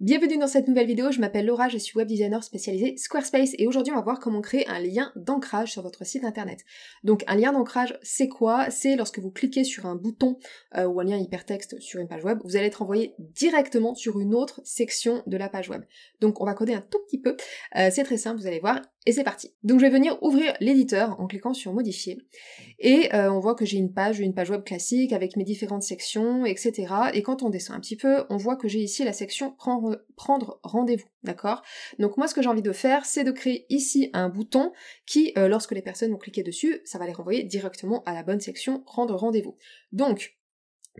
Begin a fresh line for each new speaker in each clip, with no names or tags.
Bienvenue dans cette nouvelle vidéo, je m'appelle Laura, je suis web designer spécialisée Squarespace et aujourd'hui on va voir comment créer un lien d'ancrage sur votre site internet. Donc un lien d'ancrage c'est quoi C'est lorsque vous cliquez sur un bouton euh, ou un lien hypertexte sur une page web, vous allez être envoyé directement sur une autre section de la page web. Donc on va coder un tout petit peu, euh, c'est très simple, vous allez voir, et c'est parti. Donc je vais venir ouvrir l'éditeur en cliquant sur modifier. Et euh, on voit que j'ai une page, une page web classique avec mes différentes sections, etc. Et quand on descend un petit peu, on voit que j'ai ici la section prendre, rendez-vous. D'accord Donc moi ce que j'ai envie de faire, c'est de créer ici un bouton qui, euh, lorsque les personnes vont cliquer dessus, ça va les renvoyer directement à la bonne section prendre rendez-vous. Donc,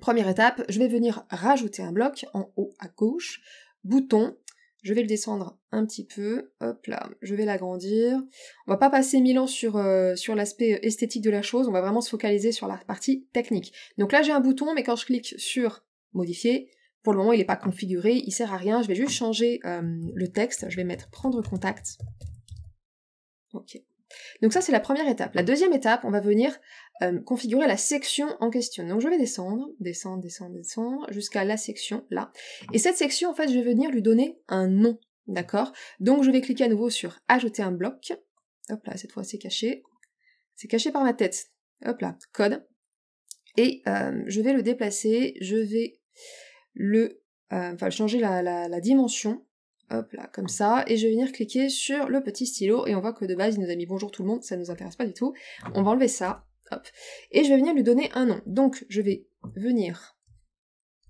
première étape, je vais venir rajouter un bloc en haut à gauche, bouton je vais le descendre un petit peu, hop là, je vais l'agrandir. On va pas passer mille ans sur, euh, sur l'aspect euh, esthétique de la chose, on va vraiment se focaliser sur la partie technique. Donc là j'ai un bouton, mais quand je clique sur modifier, pour le moment il n'est pas configuré, il sert à rien, je vais juste changer euh, le texte, je vais mettre prendre contact. Ok, donc ça, c'est la première étape. La deuxième étape, on va venir euh, configurer la section en question. Donc je vais descendre, descendre, descendre, descendre, jusqu'à la section, là. Et cette section, en fait, je vais venir lui donner un nom, d'accord Donc je vais cliquer à nouveau sur Ajouter un bloc. Hop là, cette fois, c'est caché. C'est caché par ma tête. Hop là, code. Et euh, je vais le déplacer, je vais le... Euh, enfin, changer la dimension Hop là, comme ça. Et je vais venir cliquer sur le petit stylo. Et on voit que de base, il nous a mis bonjour tout le monde. Ça ne nous intéresse pas du tout. On va enlever ça. Hop. Et je vais venir lui donner un nom. Donc, je vais venir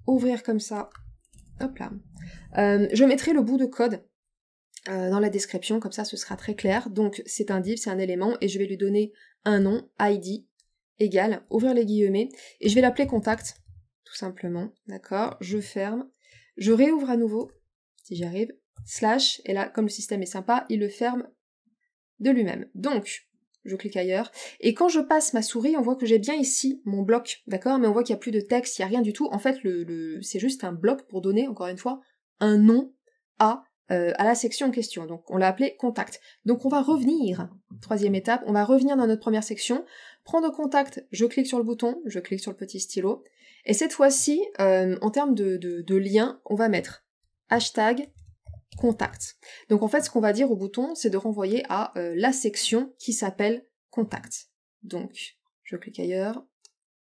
ouvrir comme ça. Hop là. Euh, je mettrai le bout de code euh, dans la description, comme ça ce sera très clair. Donc c'est un div, c'est un élément, et je vais lui donner un nom, ID, égal, ouvrir les guillemets, et je vais l'appeler contact, tout simplement, d'accord Je ferme, je réouvre à nouveau, si j'arrive slash, et là, comme le système est sympa, il le ferme de lui-même. Donc, je clique ailleurs, et quand je passe ma souris, on voit que j'ai bien ici mon bloc, d'accord Mais on voit qu'il n'y a plus de texte, il n'y a rien du tout. En fait, le, c'est juste un bloc pour donner, encore une fois, un nom à, euh, à la section en question. Donc, on l'a appelé contact. Donc, on va revenir, troisième étape, on va revenir dans notre première section, prendre contact, je clique sur le bouton, je clique sur le petit stylo, et cette fois-ci, euh, en termes de, de lien, on va mettre hashtag contact. Donc en fait, ce qu'on va dire au bouton, c'est de renvoyer à euh, la section qui s'appelle contact. Donc, je clique ailleurs,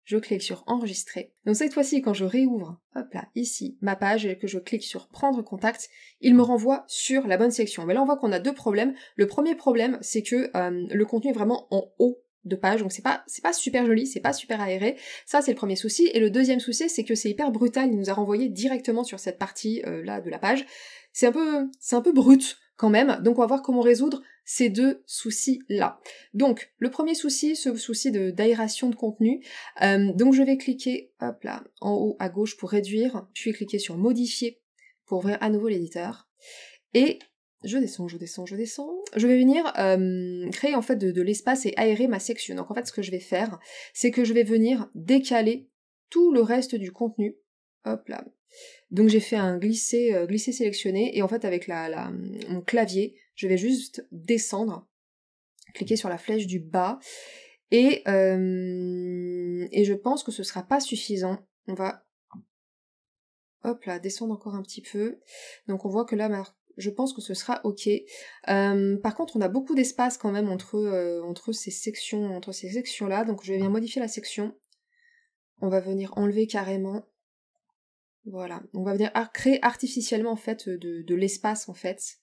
je clique sur enregistrer. Donc cette fois-ci, quand je réouvre, hop là, ici, ma page et que je clique sur prendre contact, il me renvoie sur la bonne section. Mais là, on voit qu'on a deux problèmes. Le premier problème, c'est que euh, le contenu est vraiment en haut de page, donc c'est pas c'est pas super joli, c'est pas super aéré. Ça c'est le premier souci. Et le deuxième souci, c'est que c'est hyper brutal. Il nous a renvoyé directement sur cette partie euh, là de la page, c'est un peu, c'est un peu brut quand même. Donc on va voir comment résoudre ces deux soucis-là. Donc le premier souci, ce souci d'aération de, contenu. Euh, donc je vais cliquer, hop là, en haut à gauche pour réduire. Je vais cliquer sur modifier pour ouvrir à nouveau l'éditeur. Et je descends, je descends, je descends. Je vais venir euh, créer en fait de l'espace et aérer ma section. Donc en fait ce que je vais faire, c'est que je vais venir décaler tout le reste du contenu. Hop là, donc j'ai fait un glisser, euh, glisser sélectionné, et en fait avec la, mon clavier, je vais juste descendre, cliquer sur la flèche du bas, et, euh, et je pense que ce sera pas suffisant. On va, hop là, descendre encore un petit peu. Donc on voit que là, je pense que ce sera ok. Euh, par contre, on a beaucoup d'espace quand même entre, entre ces sections, entre ces sections-là. Donc je vais venir modifier la section. On va venir enlever carrément voilà, on va venir créer artificiellement en fait de, l'espace en fait.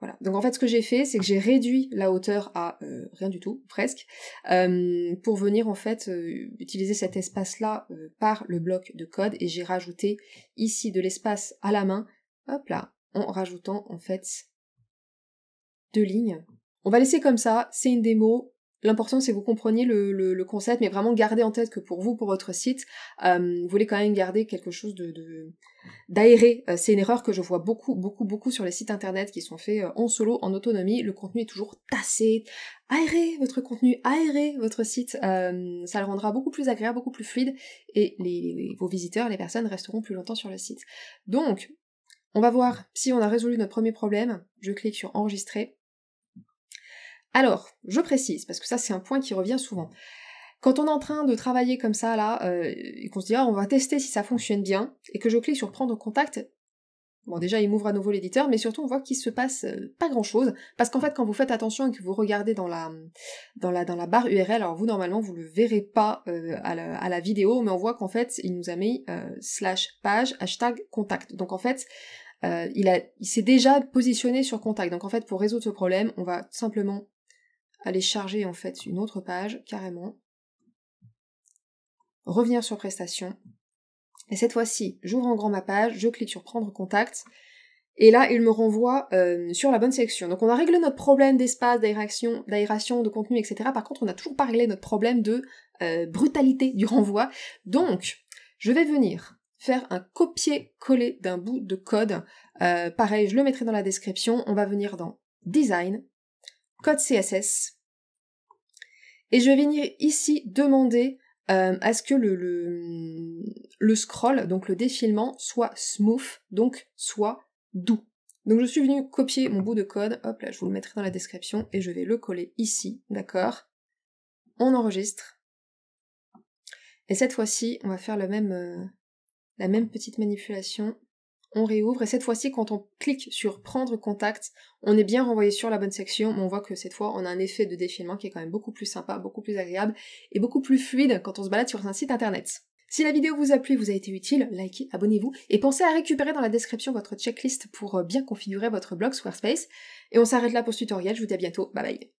Voilà. Donc en fait ce que j'ai fait c'est que j'ai réduit la hauteur à euh, rien du tout, presque, euh, pour venir en fait euh, utiliser cet espace là par le bloc de code et j'ai rajouté ici de l'espace à la main, hop là, en rajoutant en fait deux lignes. On va laisser comme ça, c'est une démo, L'important, c'est que vous compreniez le, concept, mais vraiment gardez en tête que pour vous, pour votre site, euh, vous voulez quand même garder quelque chose de, d'aéré. Euh, c'est une erreur que je vois beaucoup, beaucoup, beaucoup sur les sites internet qui sont faits euh, en solo, en autonomie. Le contenu est toujours tassé. Aéré votre contenu, aéré votre site. ça le rendra beaucoup plus agréable, beaucoup plus fluide, et vos visiteurs, les personnes resteront plus longtemps sur le site. Donc, on va voir si on a résolu notre premier problème. Je clique sur enregistrer. Alors, je précise, parce que ça c'est un point qui revient souvent. Quand on est en train de travailler comme ça, là, euh, et qu'on se dit, ah, on va tester si ça fonctionne bien, et que je clique sur prendre contact, bon, déjà, il m'ouvre à nouveau l'éditeur, mais surtout, on voit qu'il se passe euh, pas grand chose, parce qu'en fait, quand vous faites attention et que vous regardez dans la, dans la, dans la barre URL, alors vous, normalement, vous le verrez pas euh, à, la, vidéo, mais on voit qu'en fait, il nous a mis slash page, hashtag contact. Donc, en fait, il, il s'est déjà positionné sur contact. Donc, en fait, pour résoudre ce problème, on va simplement aller charger en fait une autre page carrément, revenir sur prestations, et cette fois-ci, j'ouvre en grand ma page, je clique sur prendre contact, et là, il me renvoie euh, sur la bonne section. Donc on a réglé notre problème d'espace, d'aération, d'aération, de contenu, etc. Par contre, on n'a toujours pas réglé notre problème de euh, brutalité du renvoi. Donc, je vais venir faire un copier-coller d'un bout de code. Euh, pareil, je le mettrai dans la description. On va venir dans Design, code CSS. Et je vais venir ici demander euh, à ce que le, le, scroll, donc le défilement, soit smooth, donc soit doux. Donc je suis venu copier mon bout de code, hop là, je vous le mettrai dans la description, et je vais le coller ici, d'accord On enregistre. Et cette fois-ci, on va faire le même, euh, la même petite manipulation on réouvre et cette fois-ci quand on clique sur prendre contact, on est bien renvoyé sur la bonne section, mais on voit que cette fois on a un effet de défilement qui est quand même beaucoup plus sympa, beaucoup plus agréable et beaucoup plus fluide quand on se balade sur un site internet. Si la vidéo vous a plu, vous a été utile, likez, abonnez-vous et pensez à récupérer dans la description votre checklist pour euh, bien configurer votre blog Squarespace. Et on s'arrête là pour ce tutoriel, je vous dis à bientôt, bye bye